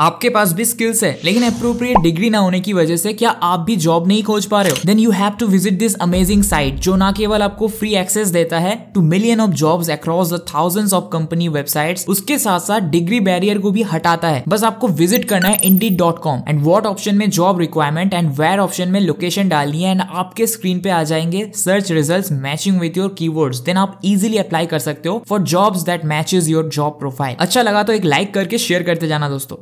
आपके पास भी स्किल्स है लेकिन अप्रोप्रिएट डिग्री ना होने की वजह से क्या आप भी जॉब नहीं खोज पा रहे हो then you have to visit this amazing site जो ना केवल आपको फ्री एक्सेस देता है two million of jobs across the thousands of company websites उसके साथ साथ डिग्री बैरियर को भी हटाता है बस आपको विजिट करना है indeed dot com and what option में job requirement and where option में लोकेशन डालनी है एंड आपके स्क्रीन पे आ जाएंगे search result matching with your key then आप इजिली अप्लाई कर सकते हो for jobs that matches your job profile अच्छा लगा तो एक लाइक करके शेयर करते जाना दोस्तों